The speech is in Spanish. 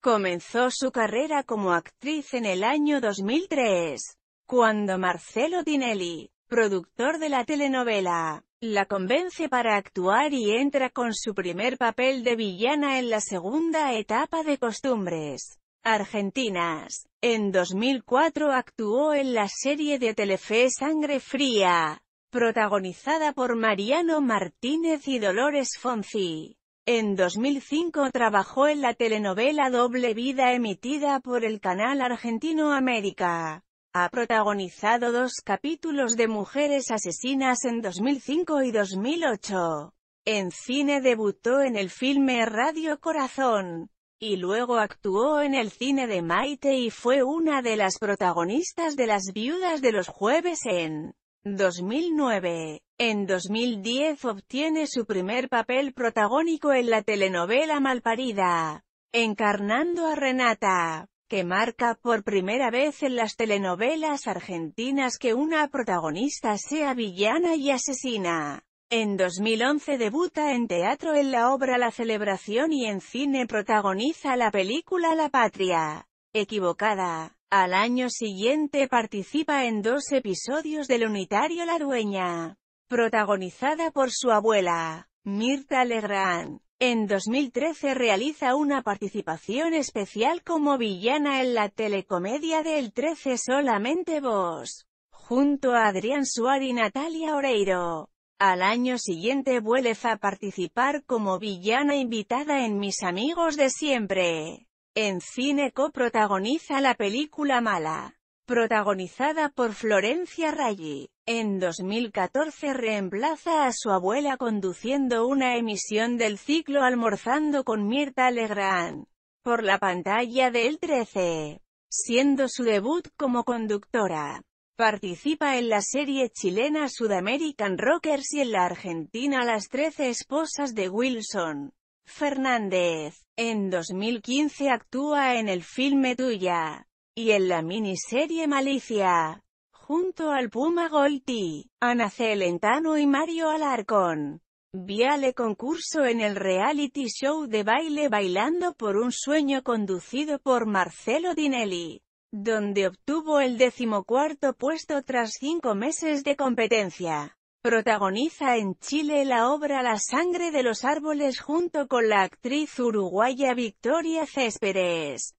Comenzó su carrera como actriz en el año 2003, cuando Marcelo Tinelli, productor de la telenovela, la convence para actuar y entra con su primer papel de villana en la segunda etapa de costumbres argentinas. En 2004 actuó en la serie de Telefe Sangre Fría, protagonizada por Mariano Martínez y Dolores Fonzi. En 2005 trabajó en la telenovela Doble Vida emitida por el canal argentino América. Ha protagonizado dos capítulos de Mujeres Asesinas en 2005 y 2008. En cine debutó en el filme Radio Corazón, y luego actuó en el cine de Maite y fue una de las protagonistas de Las Viudas de los Jueves en 2009. En 2010 obtiene su primer papel protagónico en la telenovela Malparida, encarnando a Renata, que marca por primera vez en las telenovelas argentinas que una protagonista sea villana y asesina. En 2011 debuta en teatro en la obra La Celebración y en cine protagoniza la película La Patria equivocada. Al año siguiente participa en dos episodios del unitario La Dueña, protagonizada por su abuela, Mirta Legrand. En 2013 realiza una participación especial como villana en la telecomedia del 13 Solamente Vos, junto a Adrián Suárez y Natalia Oreiro. Al año siguiente vuelve a participar como villana invitada en Mis Amigos de Siempre. En cine co-protagoniza la película Mala, protagonizada por Florencia Raggi. En 2014 reemplaza a su abuela conduciendo una emisión del ciclo Almorzando con Mirta Legrand, por la pantalla del 13, siendo su debut como conductora. Participa en la serie chilena Sudamerican Rockers y en la argentina Las 13 Esposas de Wilson. Fernández. En 2015 actúa en el filme Tuya y en la miniserie Malicia, junto al Puma Golti, Ana Celentano y Mario Alarcón. Viale concurso en el reality show de baile Bailando por un sueño conducido por Marcelo Dinelli, donde obtuvo el decimocuarto puesto tras cinco meses de competencia. Protagoniza en Chile la obra La sangre de los árboles junto con la actriz uruguaya Victoria Césperes.